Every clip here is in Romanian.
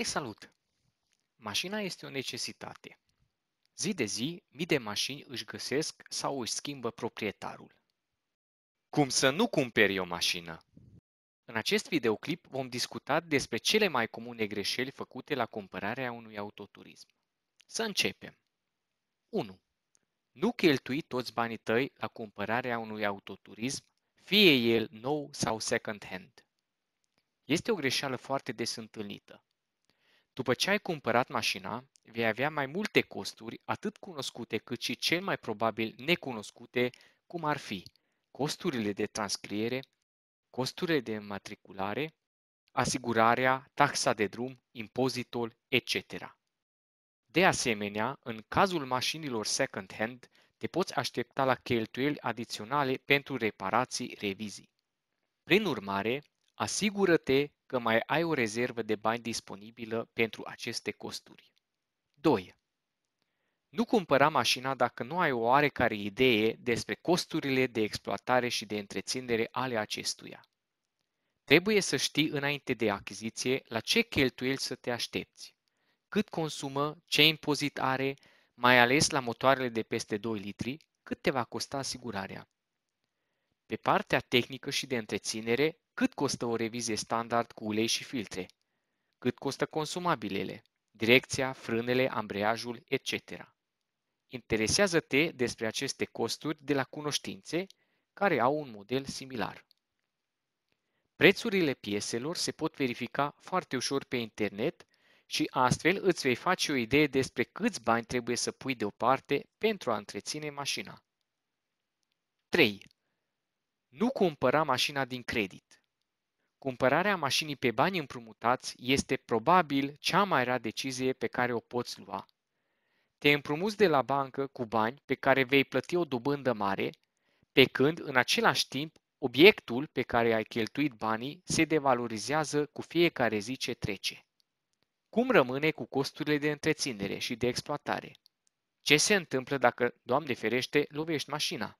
Te salut! Mașina este o necesitate. Zi de zi, mii de mașini își găsesc sau își schimbă proprietarul. Cum să nu cumperi o mașină? În acest videoclip vom discuta despre cele mai comune greșeli făcute la cumpărarea unui autoturism. Să începem! 1. Nu cheltui toți banii tăi la cumpărarea unui autoturism, fie el nou sau second-hand. Este o greșeală foarte des întâlnită. După ce ai cumpărat mașina, vei avea mai multe costuri, atât cunoscute cât și cel mai probabil necunoscute, cum ar fi costurile de transcriere, costurile de matriculare, asigurarea, taxa de drum, impozitul, etc. De asemenea, în cazul mașinilor second-hand, te poți aștepta la cheltuieli adiționale pentru reparații, revizii. Prin urmare, asigură-te că mai ai o rezervă de bani disponibilă pentru aceste costuri. 2. Nu cumpăra mașina dacă nu ai o oarecare idee despre costurile de exploatare și de întreținere ale acestuia. Trebuie să știi înainte de achiziție la ce cheltuieli să te aștepți, cât consumă, ce impozit are, mai ales la motoarele de peste 2 litri, cât te va costa asigurarea. Pe partea tehnică și de întreținere, cât costă o revizie standard cu ulei și filtre? Cât costă consumabilele? Direcția, frânele, ambreiajul, etc. Interesează-te despre aceste costuri de la cunoștințe care au un model similar. Prețurile pieselor se pot verifica foarte ușor pe internet și astfel îți vei face o idee despre câți bani trebuie să pui deoparte pentru a întreține mașina. 3. Nu cumpăra mașina din credit. Cumpărarea mașinii pe bani împrumutați este probabil cea mai rea decizie pe care o poți lua. Te împrumuți de la bancă cu bani pe care vei plăti o dobândă mare, pe când, în același timp, obiectul pe care ai cheltuit banii se devalorizează cu fiecare zi ce trece. Cum rămâne cu costurile de întreținere și de exploatare? Ce se întâmplă dacă, Doamne ferește, lovești mașina?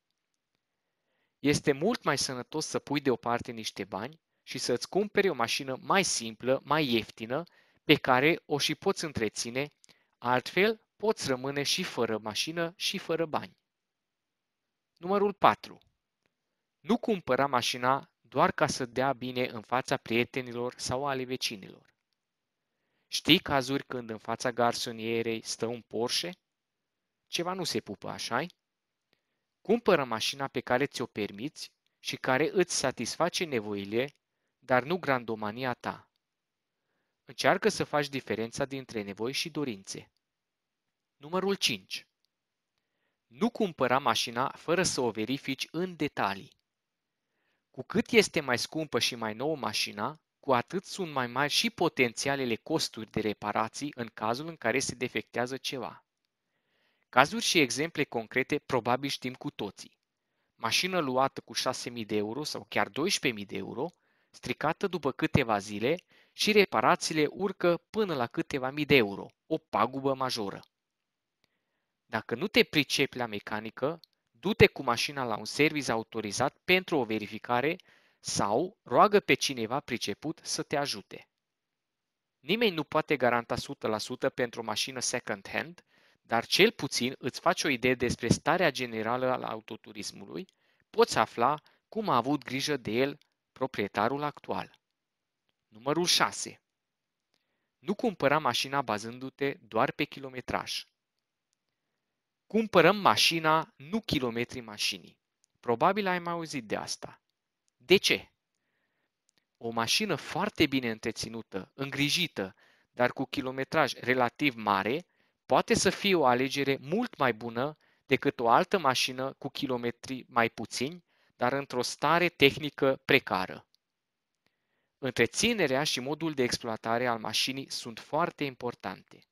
Este mult mai sănătos să pui deoparte niște bani și să-ți cumperi o mașină mai simplă, mai ieftină, pe care o și poți întreține, altfel poți rămâne și fără mașină și fără bani. Numărul 4. Nu cumpăra mașina doar ca să dea bine în fața prietenilor sau ale vecinilor. Știi cazuri când în fața garsonierei stă un Porsche? Ceva nu se pupă, așa -i? Cumpără mașina pe care ți-o permiți și care îți satisface nevoile, dar nu grandomania ta. Încearcă să faci diferența dintre nevoi și dorințe. Numărul 5. Nu cumpăra mașina fără să o verifici în detalii. Cu cât este mai scumpă și mai nouă mașina, cu atât sunt mai mari și potențialele costuri de reparații în cazul în care se defectează ceva. Cazuri și exemple concrete probabil știm cu toții. Mașină luată cu 6.000 de euro sau chiar 12.000 de euro, stricată după câteva zile și reparațiile urcă până la câteva mii de euro, o pagubă majoră. Dacă nu te pricepi la mecanică, du-te cu mașina la un serviz autorizat pentru o verificare sau roagă pe cineva priceput să te ajute. Nimeni nu poate garanta 100% pentru o mașină second-hand, dar cel puțin îți faci o idee despre starea generală al autoturismului, poți afla cum a avut grijă de el proprietarul actual. Numărul 6. Nu cumpăra mașina bazându-te doar pe kilometraj. Cumpărăm mașina, nu kilometrii mașinii. Probabil ai mai auzit de asta. De ce? O mașină foarte bine întreținută, îngrijită, dar cu kilometraj relativ mare, Poate să fie o alegere mult mai bună decât o altă mașină cu kilometri mai puțini, dar într-o stare tehnică precară. Întreținerea și modul de exploatare al mașinii sunt foarte importante.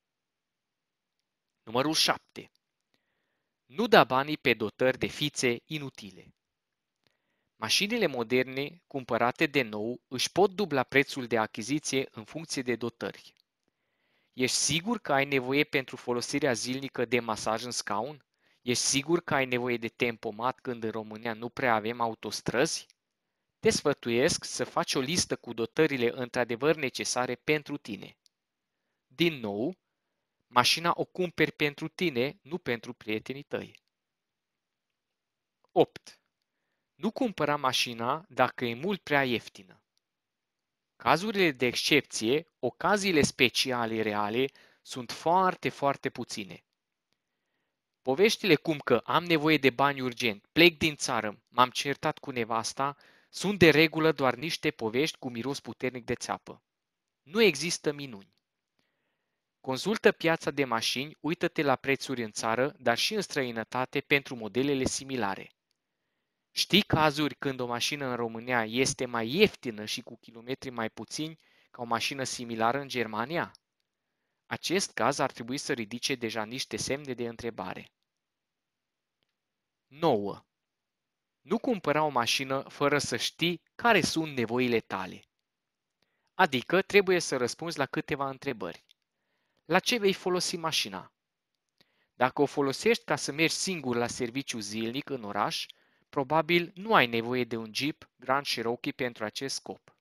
Numărul 7. Nu da banii pe dotări de fițe inutile. Mașinile moderne cumpărate de nou își pot dubla prețul de achiziție în funcție de dotări. Ești sigur că ai nevoie pentru folosirea zilnică de masaj în scaun? Ești sigur că ai nevoie de tempomat când în România nu prea avem autostrăzi? Te sfătuiesc să faci o listă cu dotările într-adevăr necesare pentru tine. Din nou, mașina o cumperi pentru tine, nu pentru prietenii tăi. 8. Nu cumpăra mașina dacă e mult prea ieftină. Cazurile de excepție, ocaziile speciale reale, sunt foarte, foarte puține. Poveștile cum că am nevoie de bani urgent, plec din țară, m-am certat cu nevasta, sunt de regulă doar niște povești cu miros puternic de țeapă. Nu există minuni. Consultă piața de mașini, uită-te la prețuri în țară, dar și în străinătate pentru modelele similare. Știi cazuri când o mașină în România este mai ieftină și cu kilometri mai puțini ca o mașină similară în Germania? Acest caz ar trebui să ridice deja niște semne de întrebare. 9. Nu cumpăra o mașină fără să știi care sunt nevoile tale. Adică trebuie să răspunzi la câteva întrebări. La ce vei folosi mașina? Dacă o folosești ca să mergi singur la serviciu zilnic în oraș, Probabil nu ai nevoie de un Jeep Grand Cherokee pentru acest scop.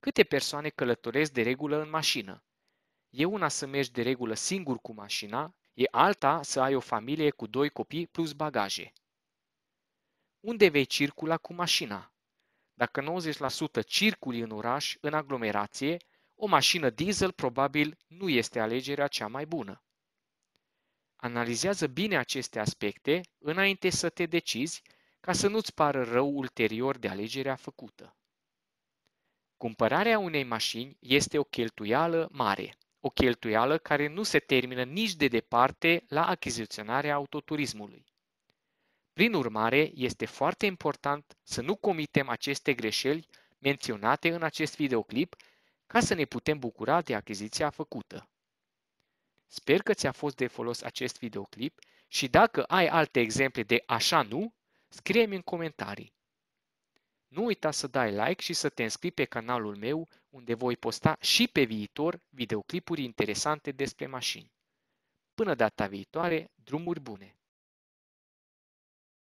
Câte persoane călătoresc de regulă în mașină? E una să mergi de regulă singur cu mașina, e alta să ai o familie cu doi copii plus bagaje. Unde vei circula cu mașina? Dacă 90% circuli în oraș, în aglomerație, o mașină diesel probabil nu este alegerea cea mai bună. Analizează bine aceste aspecte înainte să te decizi ca să nu-ți pară rău ulterior de alegerea făcută. Cumpărarea unei mașini este o cheltuială mare, o cheltuială care nu se termină nici de departe la achiziționarea autoturismului. Prin urmare, este foarte important să nu comitem aceste greșeli menționate în acest videoclip ca să ne putem bucura de achiziția făcută. Sper că ți-a fost de folos acest videoclip și dacă ai alte exemple de așa nu, scrie-mi în comentarii. Nu uita să dai like și să te înscrii pe canalul meu, unde voi posta și pe viitor videoclipuri interesante despre mașini. Până data viitoare, drumuri bune!